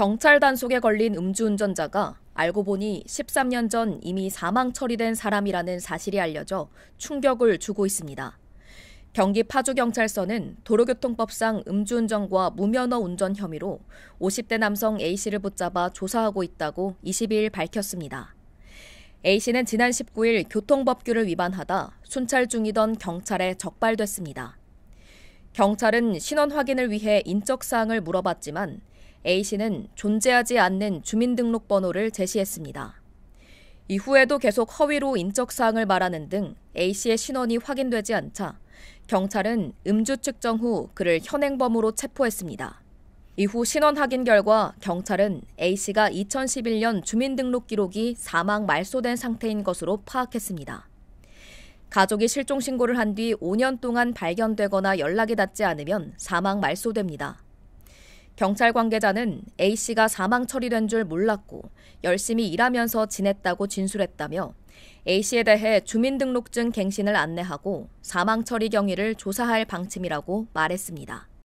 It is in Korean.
경찰 단속에 걸린 음주운전자가 알고 보니 13년 전 이미 사망 처리된 사람이라는 사실이 알려져 충격을 주고 있습니다. 경기 파주경찰서는 도로교통법상 음주운전과 무면허 운전 혐의로 50대 남성 A씨를 붙잡아 조사하고 있다고 22일 밝혔습니다. A씨는 지난 19일 교통법규를 위반하다 순찰 중이던 경찰에 적발됐습니다. 경찰은 신원 확인을 위해 인적사항을 물어봤지만 A씨는 존재하지 않는 주민등록번호를 제시했습니다. 이후에도 계속 허위로 인적사항을 말하는 등 A씨의 신원이 확인되지 않자 경찰은 음주 측정 후 그를 현행범으로 체포했습니다. 이후 신원 확인 결과 경찰은 A씨가 2011년 주민등록 기록이 사망 말소된 상태인 것으로 파악했습니다. 가족이 실종 신고를 한 뒤 5년 동안 발견되거나 연락이 닿지 않으면 사망 말소됩니다. 경찰 관계자는 A씨가 사망 처리된 줄 몰랐고 열심히 일하면서 지냈다고 진술했다며 A씨에 대해 주민등록증 갱신을 안내하고 사망 처리 경위를 조사할 방침이라고 말했습니다.